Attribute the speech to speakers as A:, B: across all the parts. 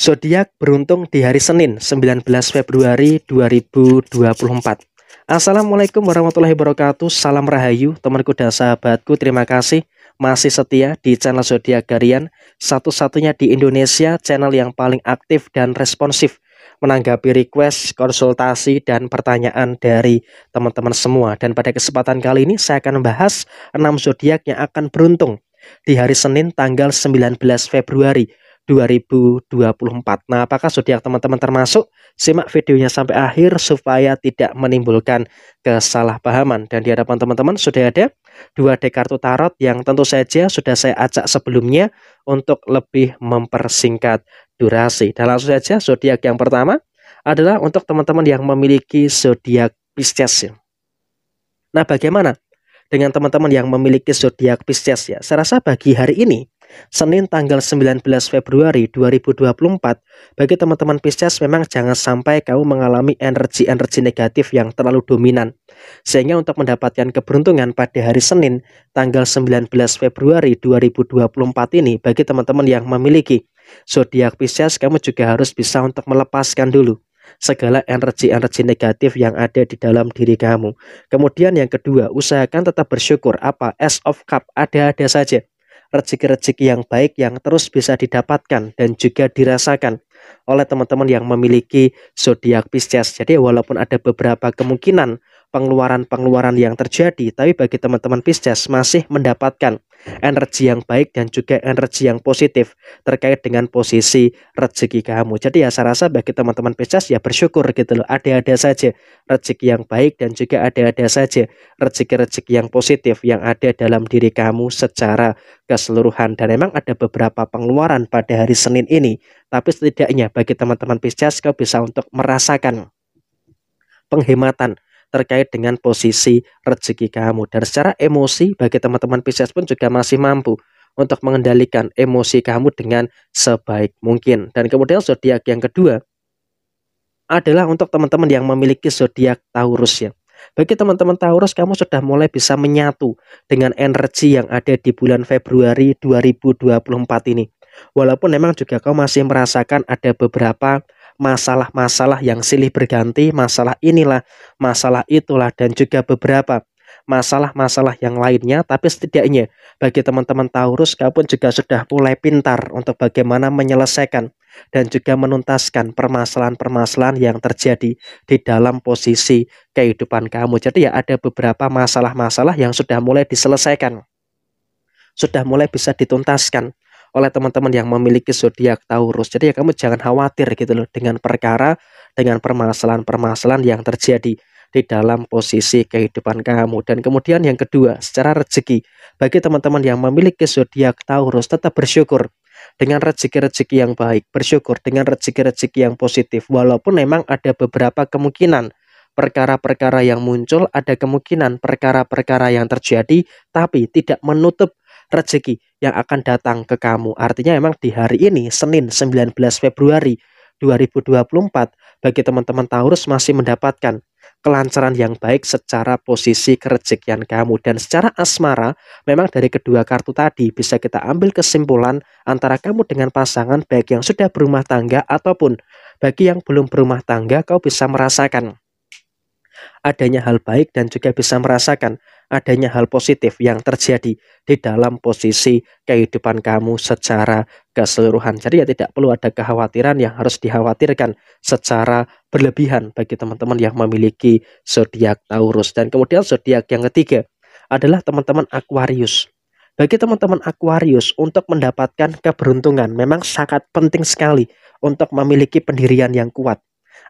A: Zodiak beruntung di hari Senin, 19 Februari 2024. Assalamualaikum warahmatullahi wabarakatuh. Salam rahayu, temanku dan sahabatku. Terima kasih masih setia di channel Zodiak Garian, satu-satunya di Indonesia channel yang paling aktif dan responsif menanggapi request, konsultasi, dan pertanyaan dari teman-teman semua. Dan pada kesempatan kali ini saya akan membahas 6 zodiak yang akan beruntung di hari Senin tanggal 19 Februari 2024. Nah, apakah zodiak teman-teman termasuk? Simak videonya sampai akhir supaya tidak menimbulkan kesalahpahaman. Dan di hadapan teman-teman sudah ada dua dek kartu tarot yang tentu saja sudah saya ajak sebelumnya untuk lebih mempersingkat durasi. Dan langsung saja zodiak yang pertama adalah untuk teman-teman yang memiliki zodiak Pisces. Ya. Nah, bagaimana dengan teman-teman yang memiliki zodiak Pisces ya? Saya rasa bagi hari ini Senin tanggal 19 Februari 2024 bagi teman-teman Pisces memang jangan sampai kamu mengalami energi-energi negatif yang terlalu dominan sehingga untuk mendapatkan keberuntungan pada hari Senin tanggal 19 Februari 2024 ini bagi teman-teman yang memiliki zodiak Pisces kamu juga harus bisa untuk melepaskan dulu segala energi-energi negatif yang ada di dalam diri kamu. Kemudian yang kedua, usahakan tetap bersyukur apa S of cup ada-ada saja rezeki-rezeki yang baik yang terus bisa didapatkan dan juga dirasakan oleh teman-teman yang memiliki zodiak Pisces. Jadi walaupun ada beberapa kemungkinan pengeluaran-pengeluaran yang terjadi, tapi bagi teman-teman Pisces masih mendapatkan energi yang baik dan juga energi yang positif terkait dengan posisi rezeki kamu. Jadi ya saya rasa bagi teman-teman Pisces ya bersyukur gitu loh, ada-ada saja rezeki yang baik dan juga ada-ada saja rezeki-rezeki yang positif yang ada dalam diri kamu secara keseluruhan. Dan memang ada beberapa pengeluaran pada hari Senin ini, tapi setidaknya bagi teman-teman Pisces kau bisa untuk merasakan penghematan terkait dengan posisi rezeki kamu. Dan secara emosi bagi teman-teman Pisces pun juga masih mampu untuk mengendalikan emosi kamu dengan sebaik mungkin. Dan kemudian zodiak yang kedua adalah untuk teman-teman yang memiliki zodiak Taurus ya. Bagi teman-teman Taurus, kamu sudah mulai bisa menyatu dengan energi yang ada di bulan Februari 2024 ini. Walaupun memang juga kau masih merasakan ada beberapa masalah-masalah yang silih berganti, masalah inilah, masalah itulah, dan juga beberapa masalah-masalah yang lainnya. Tapi setidaknya bagi teman-teman Taurus, kau pun juga sudah mulai pintar untuk bagaimana menyelesaikan dan juga menuntaskan permasalahan-permasalahan yang terjadi di dalam posisi kehidupan kamu. Jadi ya ada beberapa masalah-masalah yang sudah mulai diselesaikan. Sudah mulai bisa dituntaskan oleh teman-teman yang memiliki zodiak Taurus. Jadi ya kamu jangan khawatir gitu loh dengan perkara, dengan permasalahan-permasalahan yang terjadi di dalam posisi kehidupan kamu. Dan kemudian yang kedua, secara rezeki, bagi teman-teman yang memiliki zodiak Taurus tetap bersyukur dengan rezeki-rezeki yang baik, bersyukur dengan rezeki-rezeki yang positif. Walaupun memang ada beberapa kemungkinan perkara-perkara yang muncul, ada kemungkinan perkara-perkara yang terjadi, tapi tidak menutup rezeki yang akan datang ke kamu. Artinya memang di hari ini Senin 19 Februari 2024 bagi teman-teman Taurus masih mendapatkan kelancaran yang baik secara posisi kerejekian kamu dan secara asmara memang dari kedua kartu tadi bisa kita ambil kesimpulan antara kamu dengan pasangan baik yang sudah berumah tangga ataupun bagi yang belum berumah tangga kau bisa merasakan adanya hal baik dan juga bisa merasakan adanya hal positif yang terjadi di dalam posisi kehidupan kamu secara keseluruhan. Jadi ya tidak perlu ada kekhawatiran yang harus dikhawatirkan secara berlebihan bagi teman-teman yang memiliki zodiak Taurus. Dan kemudian zodiak yang ketiga adalah teman-teman Aquarius. Bagi teman-teman Aquarius untuk mendapatkan keberuntungan memang sangat penting sekali untuk memiliki pendirian yang kuat.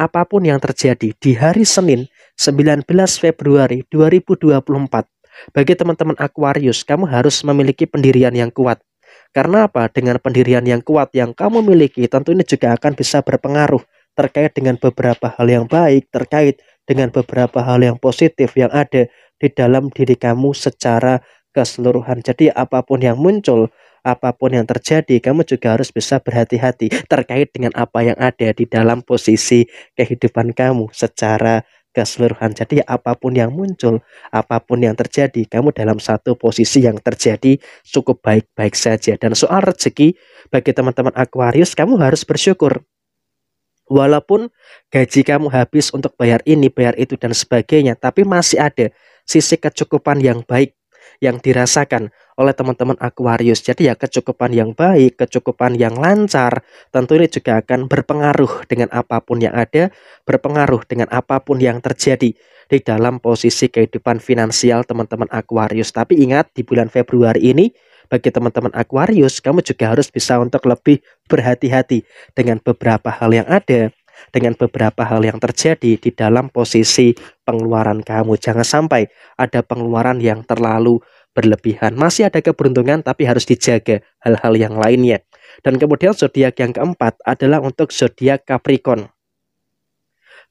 A: Apapun yang terjadi di hari Senin 19 Februari 2024. Bagi teman-teman Aquarius, kamu harus memiliki pendirian yang kuat. Karena apa? Dengan pendirian yang kuat yang kamu miliki, tentu ini juga akan bisa berpengaruh terkait dengan beberapa hal yang baik, terkait dengan beberapa hal yang positif yang ada di dalam diri kamu secara keseluruhan. Jadi apapun yang muncul, apapun yang terjadi, kamu juga harus bisa berhati-hati terkait dengan apa yang ada di dalam posisi kehidupan kamu secara keseluruhan. Jadi apapun yang muncul, apapun yang terjadi, kamu dalam satu posisi yang terjadi cukup baik-baik saja. Dan soal rezeki, bagi teman-teman Aquarius, kamu harus bersyukur. Walaupun gaji kamu habis untuk bayar ini, bayar itu, dan sebagainya, tapi masih ada sisi kecukupan yang baik yang dirasakan oleh teman-teman Aquarius. Jadi ya kecukupan yang baik, kecukupan yang lancar, tentu ini juga akan berpengaruh dengan apapun yang ada, berpengaruh dengan apapun yang terjadi di dalam posisi kehidupan finansial teman-teman Aquarius. Tapi ingat di bulan Februari ini bagi teman-teman Aquarius, kamu juga harus bisa untuk lebih berhati-hati dengan beberapa hal yang ada dengan beberapa hal yang terjadi di dalam posisi pengeluaran kamu. Jangan sampai ada pengeluaran yang terlalu berlebihan. Masih ada keberuntungan tapi harus dijaga hal-hal yang lainnya. Dan kemudian zodiak yang keempat adalah untuk zodiak Capricorn.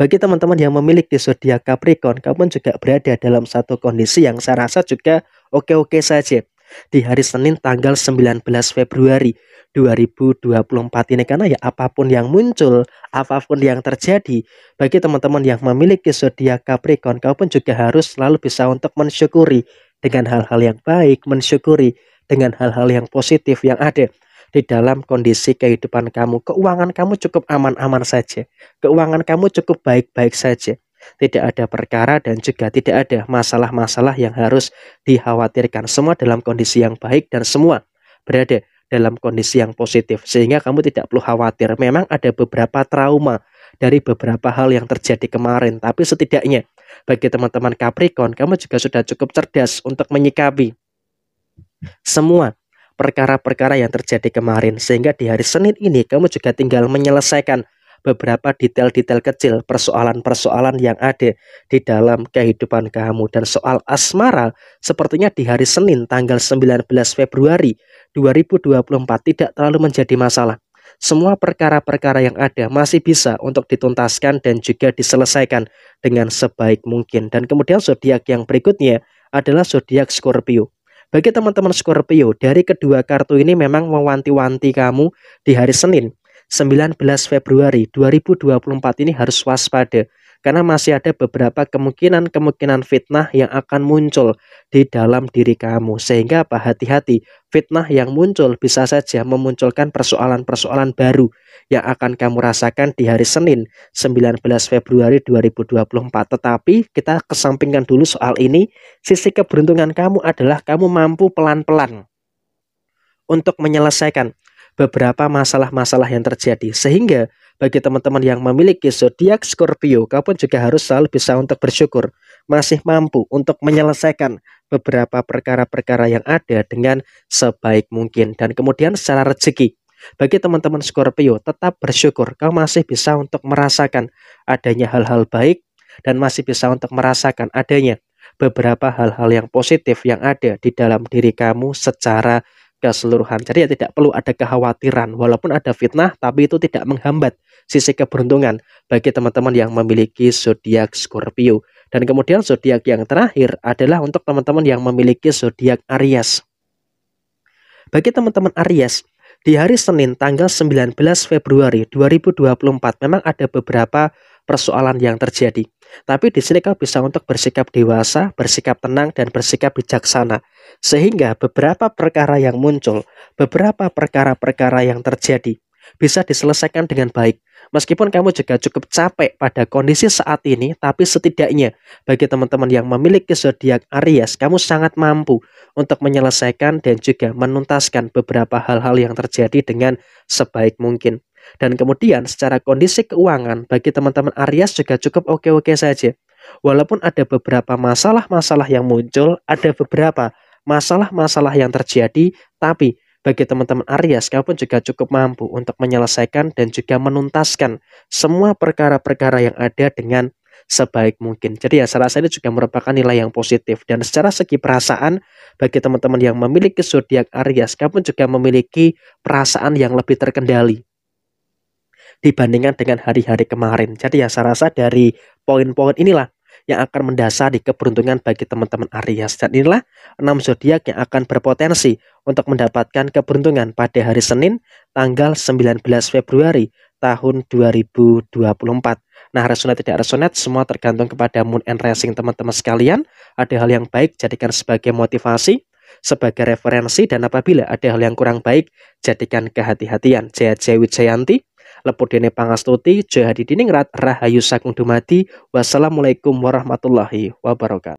A: Bagi teman-teman yang memiliki zodiak Capricorn, kamu juga berada dalam satu kondisi yang saya rasa juga oke-oke saja di hari Senin tanggal 19 Februari 2024 ini karena ya apapun yang muncul, apapun yang terjadi bagi teman-teman yang memiliki zodiak Capricorn, kau pun juga harus selalu bisa untuk mensyukuri dengan hal-hal yang baik, mensyukuri dengan hal-hal yang positif yang ada di dalam kondisi kehidupan kamu. Keuangan kamu cukup aman-aman saja. Keuangan kamu cukup baik-baik saja tidak ada perkara dan juga tidak ada masalah-masalah yang harus dikhawatirkan. Semua dalam kondisi yang baik dan semua berada dalam kondisi yang positif sehingga kamu tidak perlu khawatir. Memang ada beberapa trauma dari beberapa hal yang terjadi kemarin, tapi setidaknya bagi teman-teman Capricorn, kamu juga sudah cukup cerdas untuk menyikapi semua perkara-perkara yang terjadi kemarin sehingga di hari Senin ini kamu juga tinggal menyelesaikan beberapa detail-detail kecil persoalan-persoalan yang ada di dalam kehidupan kamu dan soal asmara sepertinya di hari Senin tanggal 19 Februari 2024 tidak terlalu menjadi masalah semua perkara-perkara yang ada masih bisa untuk dituntaskan dan juga diselesaikan dengan sebaik mungkin. Dan kemudian zodiak yang berikutnya adalah zodiak Scorpio. Bagi teman-teman Scorpio, dari kedua kartu ini memang mewanti-wanti kamu di hari Senin 19 Februari 2024 ini harus waspada karena masih ada beberapa kemungkinan-kemungkinan fitnah yang akan muncul di dalam diri kamu. Sehingga apa? Hati-hati, fitnah yang muncul bisa saja memunculkan persoalan-persoalan baru yang akan kamu rasakan di hari Senin 19 Februari 2024. Tetapi kita kesampingkan dulu soal ini, sisi keberuntungan kamu adalah kamu mampu pelan-pelan untuk menyelesaikan beberapa masalah-masalah yang terjadi. Sehingga bagi teman-teman yang memiliki zodiak Scorpio, kau pun juga harus selalu bisa untuk bersyukur, masih mampu untuk menyelesaikan beberapa perkara-perkara yang ada dengan sebaik mungkin dan kemudian secara rezeki bagi teman-teman Scorpio, tetap bersyukur kau masih bisa untuk merasakan adanya hal-hal baik dan masih bisa untuk merasakan adanya beberapa hal-hal yang positif yang ada di dalam diri kamu secara keseluruhan. Jadi ya tidak perlu ada kekhawatiran. Walaupun ada fitnah, tapi itu tidak menghambat sisi keberuntungan bagi teman-teman yang memiliki zodiak Scorpio. Dan kemudian zodiak yang terakhir adalah untuk teman-teman yang memiliki zodiak Aries. Bagi teman-teman Aries, di hari Senin tanggal 19 Februari 2024 memang ada beberapa persoalan yang terjadi. Tapi di sini kau bisa untuk bersikap dewasa, bersikap tenang, dan bersikap bijaksana. Sehingga beberapa perkara yang muncul, beberapa perkara-perkara yang terjadi, bisa diselesaikan dengan baik. Meskipun kamu juga cukup capek pada kondisi saat ini, tapi setidaknya bagi teman-teman yang memiliki zodiak Aries, kamu sangat mampu untuk menyelesaikan dan juga menuntaskan beberapa hal-hal yang terjadi dengan sebaik mungkin. Dan kemudian secara kondisi keuangan bagi teman-teman Aries juga cukup oke-oke saja. Walaupun ada beberapa masalah-masalah yang muncul, ada beberapa masalah-masalah yang terjadi, tapi bagi teman-teman Aries, kamu pun juga cukup mampu untuk menyelesaikan dan juga menuntaskan semua perkara-perkara yang ada dengan sebaik mungkin. Jadi ya saya rasa juga merupakan nilai yang positif dan secara segi perasaan bagi teman-teman yang memiliki zodiak Aries, kamu pun juga memiliki perasaan yang lebih terkendali dibandingkan dengan hari-hari kemarin. Jadi ya saya rasa dari poin-poin inilah yang akan mendasari keberuntungan bagi teman-teman Aries. Dan inilah 6 zodiak yang akan berpotensi untuk mendapatkan keberuntungan pada hari Senin tanggal 19 Februari tahun 2024. Nah, resonate tidak resonate semua tergantung kepada moon and rising teman-teman sekalian. Ada hal yang baik jadikan sebagai motivasi, sebagai referensi dan apabila ada hal yang kurang baik jadikan kehati-hatian. Jaya Jaya Wijayanti Lepudene pangastuti, jahadi diningrat, rahayu Sakung dumati. Wassalamualaikum warahmatullahi wabarakatuh.